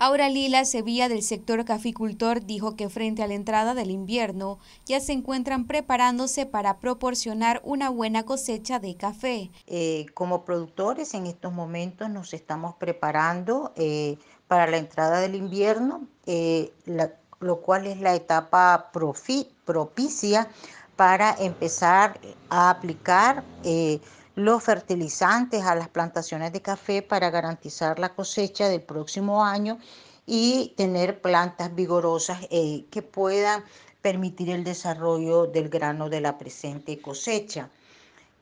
Aura Lila Sevilla del sector caficultor dijo que frente a la entrada del invierno ya se encuentran preparándose para proporcionar una buena cosecha de café. Eh, como productores en estos momentos nos estamos preparando eh, para la entrada del invierno, eh, lo cual es la etapa propicia para empezar a aplicar los fertilizantes a las plantaciones de café para garantizar la cosecha del próximo año y tener plantas vigorosas eh, que puedan permitir el desarrollo del grano de la presente cosecha.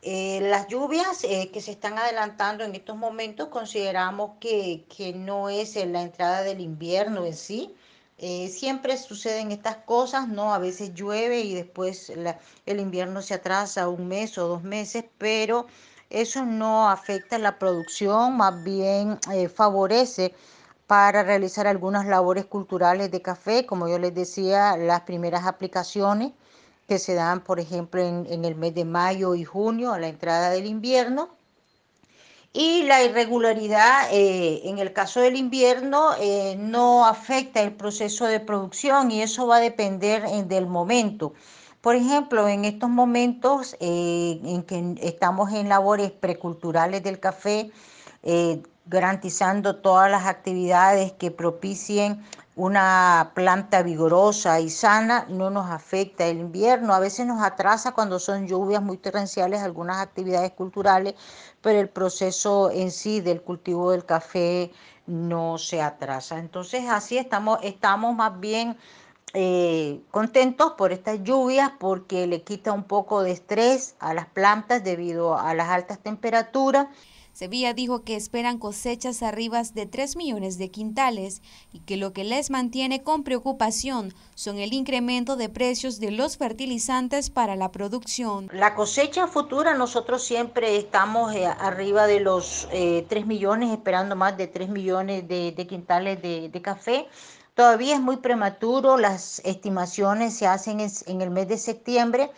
Eh, las lluvias eh, que se están adelantando en estos momentos consideramos que, no es la entrada del invierno en sí, eh, siempre suceden estas cosas, ¿no? A veces llueve y después el invierno se atrasa un mes o dos meses, pero eso no afecta la producción, más bien eh, favorece para realizar algunas labores culturales de café, como yo les decía, las primeras aplicaciones que se dan, por ejemplo, en el mes de mayo y junio, a la entrada del invierno. Y la irregularidad eh, en el caso del invierno eh, no afecta el proceso de producción y eso va a depender eh, del momento. Por ejemplo, en estos momentos en que estamos en labores preculturales del café, garantizando todas las actividades que propicien una planta vigorosa y sana, no nos afecta el invierno, a veces nos atrasa cuando son lluvias muy torrenciales algunas actividades culturales, pero el proceso en sí del cultivo del café no se atrasa. Entonces así estamos, estamos más bien eh, contentos por estas lluvias porque le quita un poco de estrés a las plantas debido a las altas temperaturas. Sevilla dijo que esperan cosechas arriba de 3 millones de quintales y que lo que les mantiene con preocupación son el incremento de precios de los fertilizantes para la producción. La cosecha futura nosotros siempre estamos eh, arriba de los 3 eh, millones, esperando más de 3 millones de, quintales de café Todavía es muy prematuro, las estimaciones se hacen en el mes de septiembre,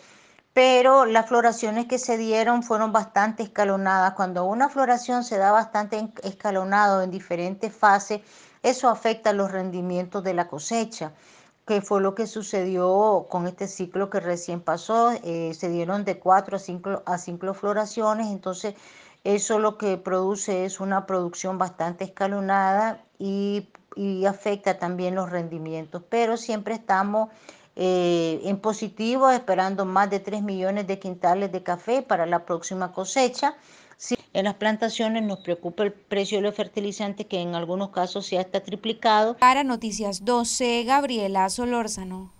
pero las floraciones que se dieron fueron bastante escalonadas. Cuando una floración se da bastante escalonado en diferentes fases, eso afecta los rendimientos de la cosecha, que fue lo que sucedió con este ciclo que recién pasó. Eh, se dieron de cuatro a cinco a floraciones, entonces eso lo que produce es una producción bastante escalonada y y afecta también los rendimientos, pero siempre estamos eh, en positivo, esperando más de 3 millones de quintales de café para la próxima cosecha. en las plantaciones nos preocupa el precio de los fertilizantes, que en algunos casos ya está triplicado. Para Noticias 12, Gabriela Solórzano.